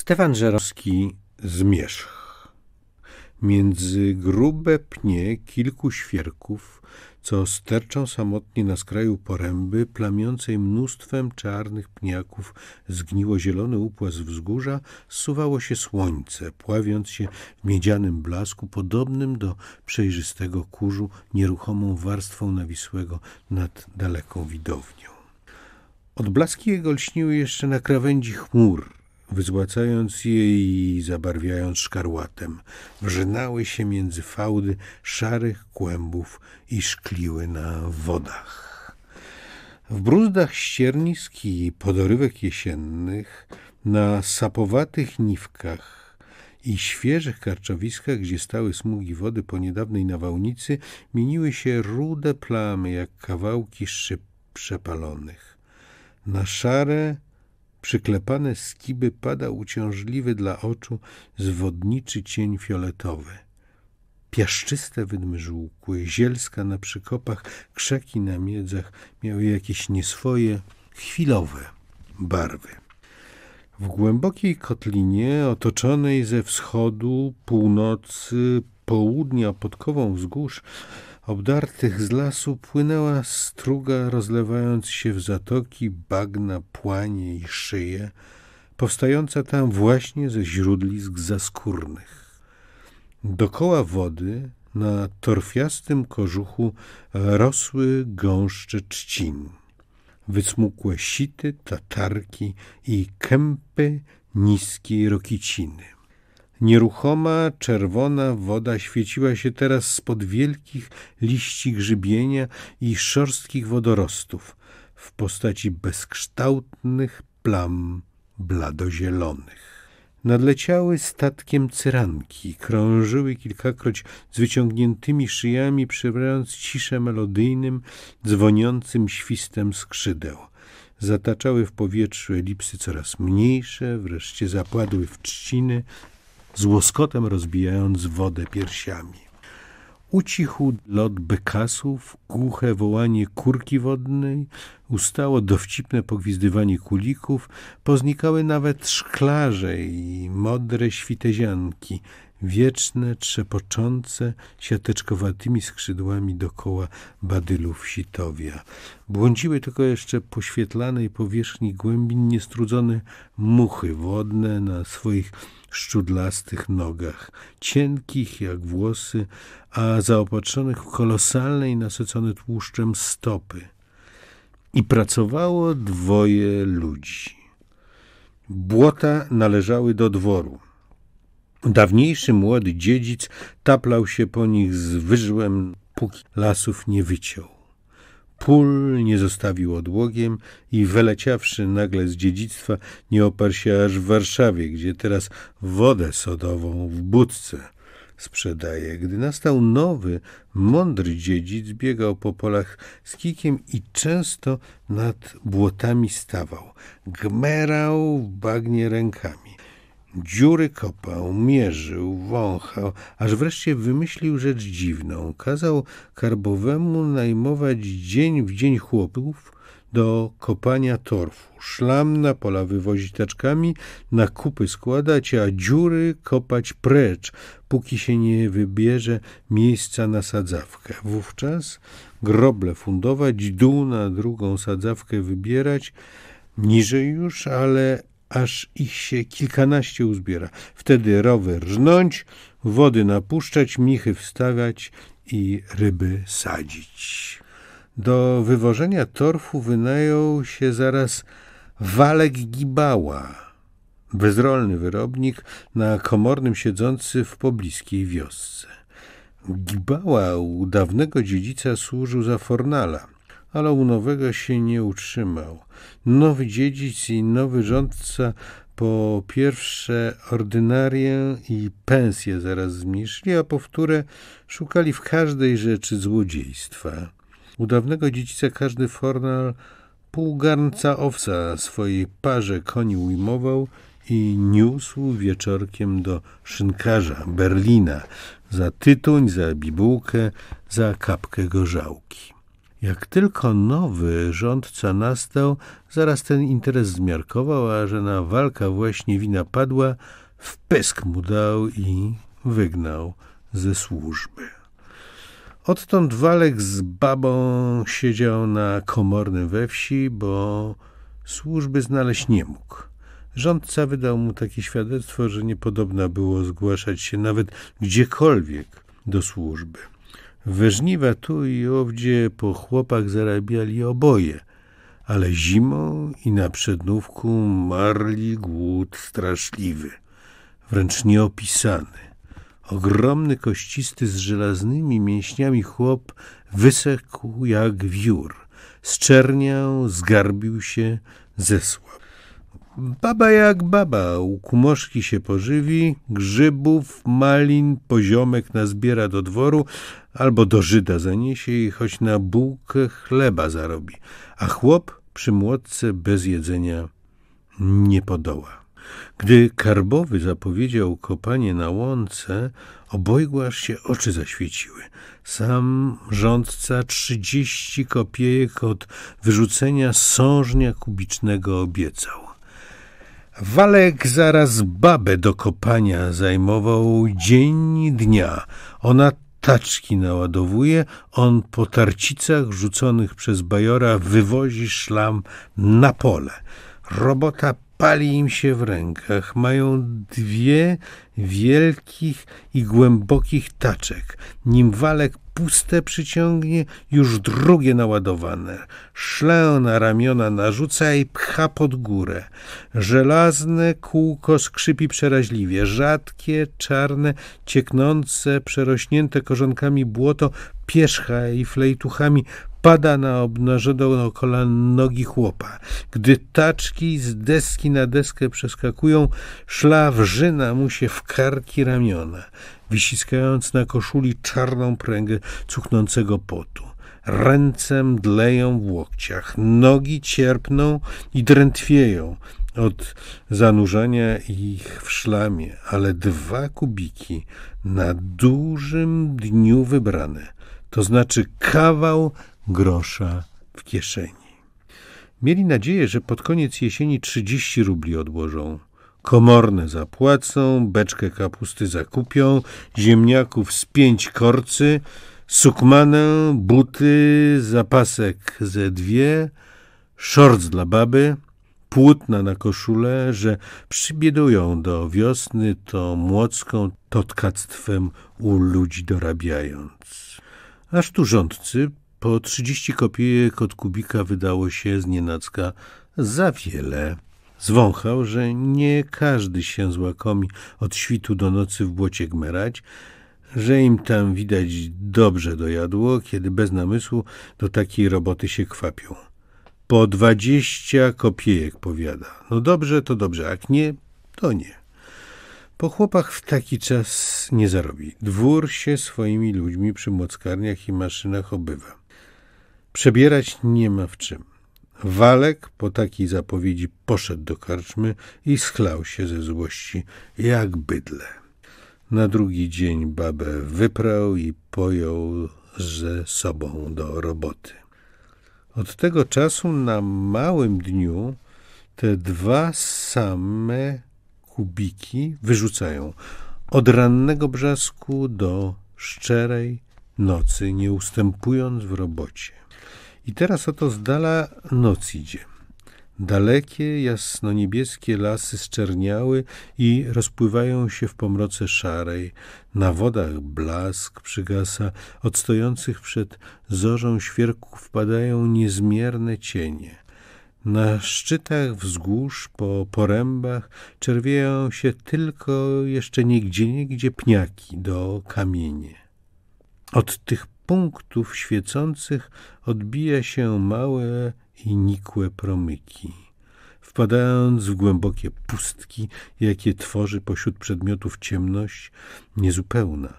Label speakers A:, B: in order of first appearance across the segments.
A: Stefan Żerowski Zmierzch. Między grube pnie kilku świerków, co sterczą samotnie na skraju poręby, plamiącej mnóstwem czarnych pniaków zgniło-zielony upłaz wzgórza, suwało się słońce, pławiąc się w miedzianym blasku, podobnym do przejrzystego kurzu, nieruchomą warstwą nawisłego nad daleką widownią. Odblaski jego lśniły jeszcze na krawędzi chmur – wyzłacając je i zabarwiając szkarłatem. wrzynały się między fałdy szarych kłębów i szkliły na wodach. W bruzdach ściernisk i podorywek jesiennych, na sapowatych niwkach i świeżych karczowiskach, gdzie stały smugi wody po niedawnej nawałnicy, mieniły się rude plamy, jak kawałki szyb przepalonych. Na szare, przyklepane skiby pada uciążliwy dla oczu zwodniczy cień fioletowy. Piaszczyste wydmy żółkły, zielska na przykopach, krzaki na miedzach miały jakieś nieswoje, chwilowe barwy. W głębokiej kotlinie, otoczonej ze wschodu, północy, południa podkową wzgórz, obdartych z lasu płynęła struga, rozlewając się w zatoki, bagna, płanie i szyje, powstająca tam właśnie ze źródlisk zaskórnych. Dokoła wody na torfiastym kożuchu rosły gąszcze trzcin. Wycmukłe sity, tatarki i kępy niskiej rokiciny. Nieruchoma, czerwona woda świeciła się teraz spod wielkich liści grzybienia i szorstkich wodorostów w postaci bezkształtnych plam bladozielonych. Nadleciały statkiem cyranki, krążyły kilkakroć z wyciągniętymi szyjami, przybierając ciszę melodyjnym, dzwoniącym świstem skrzydeł. Zataczały w powietrzu elipsy coraz mniejsze, wreszcie zapadły w trzciny, z łoskotem rozbijając wodę piersiami. Ucichł lot bekasów, głuche wołanie kurki wodnej, ustało dowcipne pogwizdywanie kulików, poznikały nawet szklarze i modre świtezianki, wieczne, trzepoczące, siateczkowatymi skrzydłami dokoła badylów sitowia. Błądziły tylko jeszcze po świetlanej powierzchni głębin niestrudzone muchy wodne na swoich szczudlastych nogach, cienkich jak włosy, a zaopatrzonych w kolosalne i nasycone tłuszczem stopy. I pracowało dwoje ludzi. Błota należały do dworu. Dawniejszy młody dziedzic taplał się po nich z wyżłem, póki lasów nie wyciął pól nie zostawił odłogiem i wyleciawszy nagle z dziedzictwa, nie oparł się aż w Warszawie, gdzie teraz wodę sodową w budce sprzedaje. Gdy nastał nowy, mądry dziedzic, biegał po polach z kikiem i często nad błotami stawał. Gmerał w bagnie rękami. Dziury kopał, mierzył, wąchał, aż wreszcie wymyślił rzecz dziwną. Kazał karbowemu najmować dzień w dzień chłopów do kopania torfu. Szlam na pola wywozić taczkami, na kupy składać, a dziury kopać precz, póki się nie wybierze miejsca na sadzawkę. Wówczas groble fundować, dół na drugą sadzawkę wybierać, niżej już, ale aż ich się kilkanaście uzbiera. Wtedy rowy rżnąć, wody napuszczać, michy wstawiać i ryby sadzić. Do wywożenia torfu wynajął się zaraz Walek Gibała, bezrolny wyrobnik na komornym siedzący w pobliskiej wiosce. Gibała u dawnego dziedzica służył za fornala, ale u nowego się nie utrzymał nowy dziedzic i nowy rządca po pierwsze ordynarię i pensję zaraz zmniejszyli, a po wtóre szukali w każdej rzeczy złodziejstwa. U dawnego dziedzica każdy fornal pół garnca owca swojej parze koni ujmował i niósł wieczorkiem do szynkarza Berlina za tytuń, za bibułkę, za kapkę gorzałki. Jak tylko nowy rządca nastał, zaraz ten interes zmiarkował, a że na walka właśnie wina padła, w pysk mu dał i wygnał ze służby. Odtąd Walek z babą siedział na komornym we wsi, bo służby znaleźć nie mógł. Rządca wydał mu takie świadectwo, że niepodobna było zgłaszać się nawet gdziekolwiek do służby. Wyżniwa tu i owdzie po chłopach zarabiali oboje, ale zimą i na przednówku marli głód straszliwy, wręcz nieopisany. Ogromny, kościsty, z żelaznymi mięśniami chłop wysechł jak wiór, zczerniał, zgarbił się, zesłał. Baba jak baba, u kumoszki się pożywi, grzybów, malin, poziomek nazbiera do dworu, albo do Żyda zaniesie i choć na bułkę chleba zarobi, a chłop przy młodce bez jedzenia nie podoła. Gdy Karbowy zapowiedział kopanie na łące, obojgu aż się oczy zaświeciły. Sam rządca trzydzieści kopiejek od wyrzucenia sążnia kubicznego obiecał. Walek zaraz babę do kopania zajmował dzień dnia. Ona taczki naładowuje, on po tarcicach rzuconych przez Bajora wywozi szlam na pole. Robota pali im się w rękach. Mają dwie wielkich i głębokich taczek. Nim Walek puste przyciągnie, już drugie naładowane. Szlę na ramiona narzuca i pcha pod górę. Żelazne kółko skrzypi przeraźliwie. Rzadkie, czarne, cieknące, przerośnięte korzonkami błoto pierzcha i flejtuchami pada na obnażoną kolan nogi chłopa. Gdy taczki z deski na deskę przeskakują, szla wrzyna mu się w karki ramiona, wyciskając na koszuli czarną pręgę cuchnącego potu. Ręce mdleją w łokciach, nogi cierpną i drętwieją od zanurzania ich w szlamie, ale dwa kubiki na dużym dniu wybrane – to znaczy kawał grosza w kieszeni. Mieli nadzieję, że pod koniec jesieni 30 rubli odłożą. Komorne zapłacą, beczkę kapusty zakupią, ziemniaków z pięć korcy, sukmanę, buty, zapasek ze dwie, szorc dla baby, płótna na koszulę, że przybiedują do wiosny, to młocką, to tkactwem u ludzi dorabiając. Aż tu rządcy po 30 kopiejek od Kubika wydało się z nienacka za wiele. Zwąchał, że nie każdy się złakomi od świtu do nocy w błocie gmerać, że im tam widać dobrze dojadło, kiedy bez namysłu do takiej roboty się kwapią. Po dwadzieścia kopiejek, powiada. No dobrze, to dobrze, jak nie, to nie. Po chłopach w taki czas nie zarobi. Dwór się swoimi ludźmi przy młockarniach i maszynach obywa. Przebierać nie ma w czym. Walek po takiej zapowiedzi poszedł do karczmy i schlał się ze złości jak bydle. Na drugi dzień babę wyprał i pojął ze sobą do roboty. Od tego czasu na małym dniu te dwa same kubiki wyrzucają od rannego brzasku do szczerej nocy, nie ustępując w robocie. I teraz oto z dala noc idzie. Dalekie, jasno-niebieskie lasy zczerniały i rozpływają się w pomroce szarej. Na wodach blask przygasa, od stojących przed zorzą świerków padają niezmierne cienie. Na szczytach wzgórz, po porębach czerwieją się tylko jeszcze niegdzie, niegdzie pniaki do kamienie. Od tych punktów świecących odbija się małe i nikłe promyki, wpadając w głębokie pustki, jakie tworzy pośród przedmiotów ciemność niezupełna.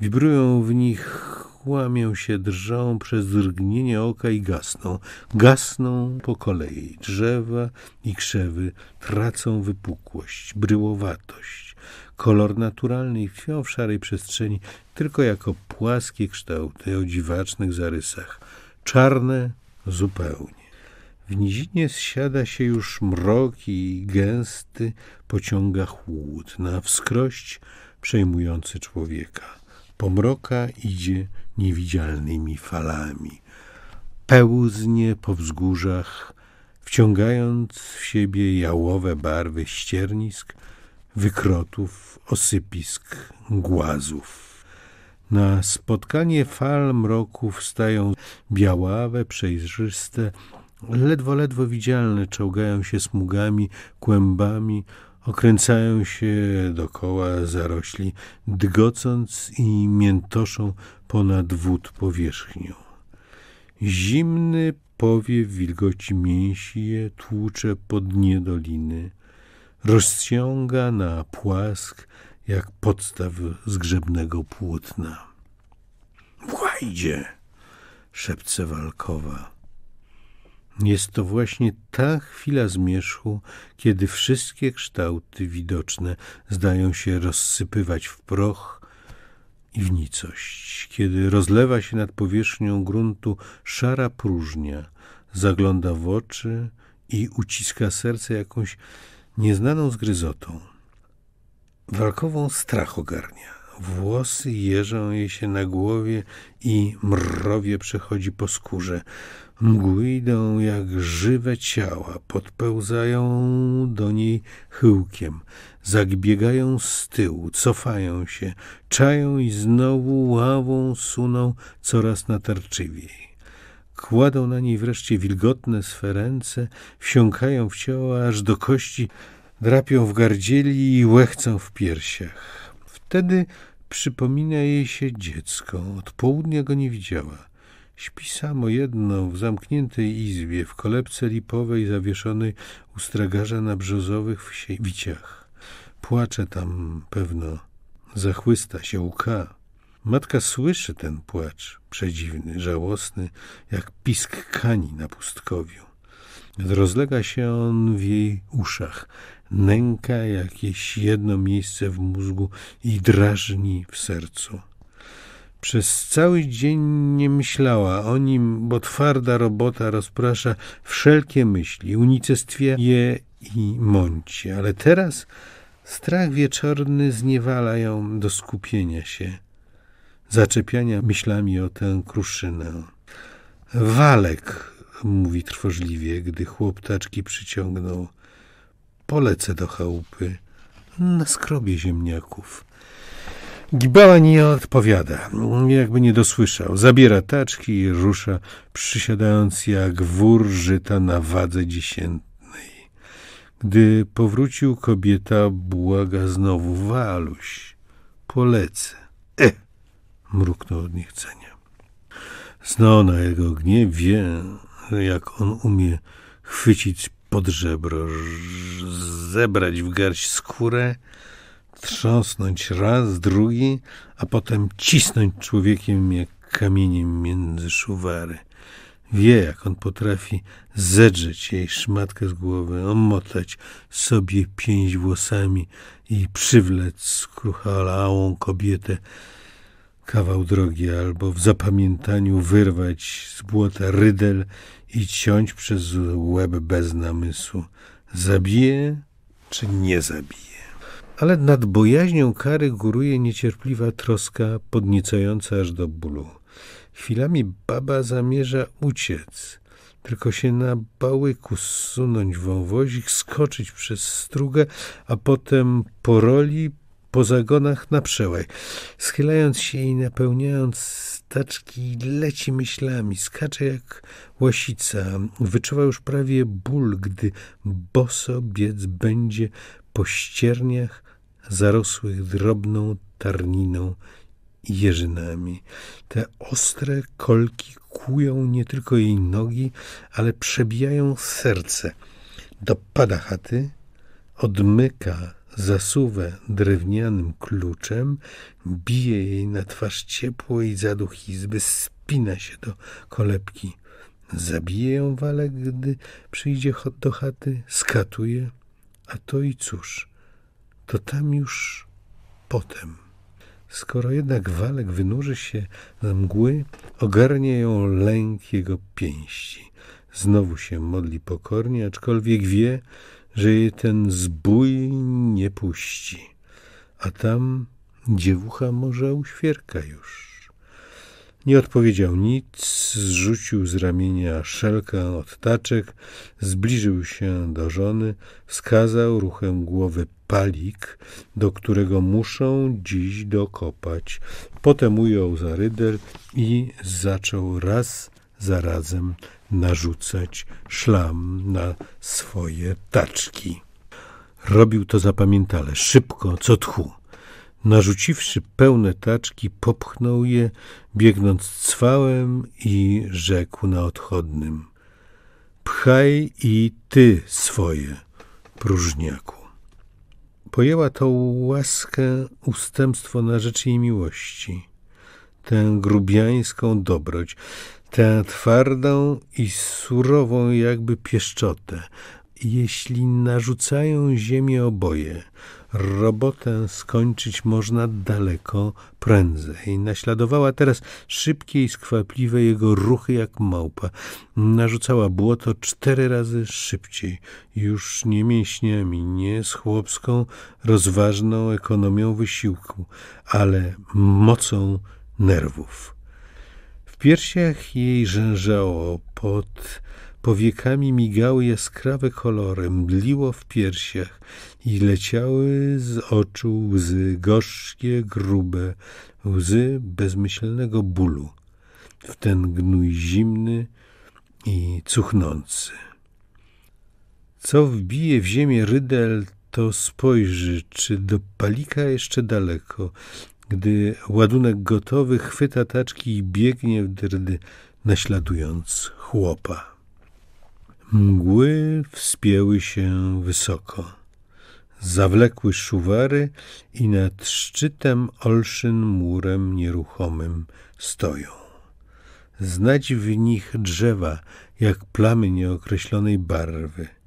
A: Wibrują w nich, łamią się, drżą przez drgnienie oka i gasną. Gasną po kolei. Drzewa i krzewy tracą wypukłość, bryłowatość kolor naturalny i w szarej przestrzeni tylko jako płaskie kształty o dziwacznych zarysach, czarne zupełnie. W nizinie zsiada się już mrok i gęsty pociąga chłód na wskrość przejmujący człowieka. Pomroka idzie niewidzialnymi falami. Pełznie po wzgórzach, wciągając w siebie jałowe barwy ściernisk, wykrotów, osypisk, głazów. Na spotkanie fal mroków stają białawe, przejrzyste, ledwo, ledwo widzialne, czołgają się smugami, kłębami, okręcają się dokoła zarośli, dgocąc i miętoszą ponad wód powierzchnią. Zimny powiew wilgoci mięsi je tłucze podnie dnie doliny rozciąga na płask jak podstaw zgrzebnego płótna. Łajdzie! szepce walkowa. Jest to właśnie ta chwila zmierzchu, kiedy wszystkie kształty widoczne zdają się rozsypywać w proch i w nicość, kiedy rozlewa się nad powierzchnią gruntu szara próżnia, zagląda w oczy i uciska serce jakąś nieznaną zgryzotą. Walkową strach ogarnia. Włosy jeżą jej się na głowie i mrowie przechodzi po skórze. Mgły idą jak żywe ciała, podpełzają do niej chyłkiem, zagbiegają z tyłu, cofają się, czają i znowu ławą suną coraz natarczywiej kładą na niej wreszcie wilgotne swe ręce, wsiąkają w ciało aż do kości, drapią w gardzieli i łechcą w piersiach. Wtedy przypomina jej się dziecko. Od południa go nie widziała. Śpi samo jedno w zamkniętej izbie, w kolebce lipowej zawieszonej u stragarza na brzozowych wiciach. Płacze tam pewno, zachłysta się łka. Matka słyszy ten płacz, przedziwny, żałosny, jak pisk kani na pustkowiu. Rozlega się on w jej uszach, nęka jakieś jedno miejsce w mózgu i drażni w sercu. Przez cały dzień nie myślała o nim, bo twarda robota rozprasza wszelkie myśli, unicestwia je i mąci. Ale teraz strach wieczorny zniewala ją do skupienia się zaczepiania myślami o tę kruszynę. Walek, mówi trwożliwie, gdy chłop taczki przyciągnął. Polecę do chałupy na skrobie ziemniaków. Gibała nie odpowiada, jakby nie dosłyszał. Zabiera taczki i rusza, przysiadając jak wór żyta na wadze dziesiętnej. Gdy powrócił, kobieta błaga znowu, waluś, polecę. E! mruknął od niechcenia. Zna ona jego gniew, wie, jak on umie chwycić pod żebro, zebrać w garść skórę, trząsnąć raz, drugi, a potem cisnąć człowiekiem jak kamieniem między szuwary. Wie, jak on potrafi zedrzeć jej szmatkę z głowy, omotać sobie pięść włosami i przywlec skruchalałą kobietę kawał drogi albo w zapamiętaniu wyrwać z błota rydel i ciąć przez łeb bez namysłu. Zabije czy nie zabije? Ale nad bojaźnią kary góruje niecierpliwa troska podniecająca aż do bólu. Chwilami baba zamierza uciec, tylko się na bałyku zsunąć wąwozik, skoczyć przez strugę, a potem po roli po zagonach na przełaj. Schylając się i napełniając staczki, leci myślami, skacze jak łosica. Wyczuwa już prawie ból, gdy boso biec będzie po ścierniach zarosłych drobną tarniną i jeżynami. Te ostre kolki kłują nie tylko jej nogi, ale przebijają serce. Dopada chaty, odmyka zasuwę drewnianym kluczem, bije jej na twarz ciepło i zaduch izby spina się do kolebki. Zabije ją Walek, gdy przyjdzie do chaty, skatuje, a to i cóż, to tam już potem. Skoro jednak Walek wynurzy się z mgły, ogarnie ją lęk jego pięści. Znowu się modli pokornie, aczkolwiek wie, że jej ten zbój nie puści. A tam dziewucha może uświerka już. Nie odpowiedział nic, zrzucił z ramienia szelkę od taczek, zbliżył się do żony, wskazał ruchem głowy palik, do którego muszą dziś dokopać. Potem ujął za ryder i zaczął raz za razem narzucać szlam na swoje taczki. Robił to zapamiętale, szybko, co tchu. Narzuciwszy pełne taczki, popchnął je, biegnąc cwałem i rzekł na odchodnym. Pchaj i ty swoje, próżniaku. Pojęła tą łaskę ustępstwo na rzecz jej miłości, tę grubiańską dobroć, tę twardą i surową jakby pieszczotę, jeśli narzucają ziemię oboje, robotę skończyć można daleko prędzej. Naśladowała teraz szybkie i skwapliwe jego ruchy jak małpa. Narzucała błoto cztery razy szybciej, już nie mięśniami, nie z chłopską, rozważną ekonomią wysiłku, ale mocą nerwów piersiach jej rzężało, pod powiekami migały jaskrawe kolory, mdliło w piersiach i leciały z oczu łzy gorzkie, grube, łzy bezmyślnego bólu, w ten gnój zimny i cuchnący. Co wbije w ziemię rydel, to spojrzy, czy do palika jeszcze daleko gdy ładunek gotowy, chwyta taczki i biegnie w drdy, naśladując chłopa. Mgły wspięły się wysoko. Zawlekły szuwary i nad szczytem olszyn murem nieruchomym stoją. Znać w nich drzewa, jak plamy nieokreślonej barwy –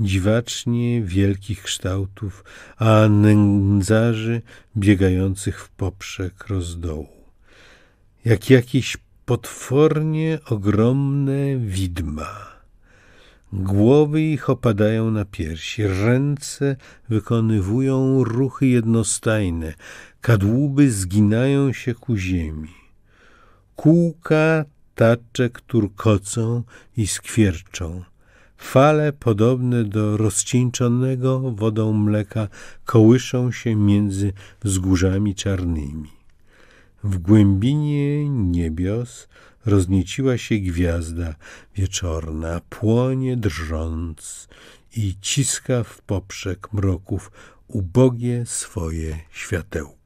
A: dziwacznie wielkich kształtów, a nędzarzy biegających w poprzek rozdołu. Jak jakieś potwornie ogromne widma. Głowy ich opadają na piersi, ręce wykonywują ruchy jednostajne, kadłuby zginają się ku ziemi. Kółka taczek turkocą i skwierczą – Fale podobne do rozcieńczonego wodą mleka kołyszą się między wzgórzami czarnymi. W głębinie niebios roznieciła się gwiazda wieczorna, płonie drżąc i ciska w poprzek mroków ubogie swoje światełko.